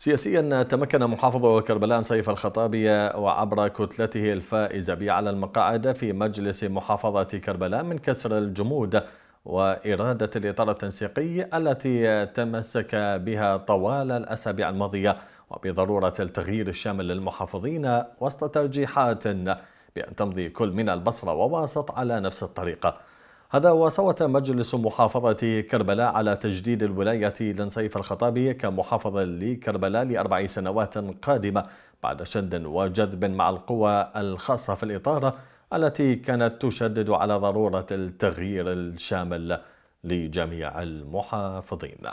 سياسيا تمكن محافظ كربلان سيف الخطابية وعبر كتلته الفائزة بأعلى المقاعد في مجلس محافظة كربلاء من كسر الجمود وإرادة الإطار التنسيقي التي تمسك بها طوال الأسابيع الماضية وبضرورة التغيير الشامل للمحافظين وسط ترجيحات بأن تمضي كل من البصرة وواسط على نفس الطريقة هذا وصوت مجلس محافظة كربلاء على تجديد الولاية لنصيف الخطابي كمحافظة لكربلاء لأربع سنوات قادمة بعد شد وجذب مع القوى الخاصة في الإطارة التي كانت تشدد على ضرورة التغيير الشامل لجميع المحافظين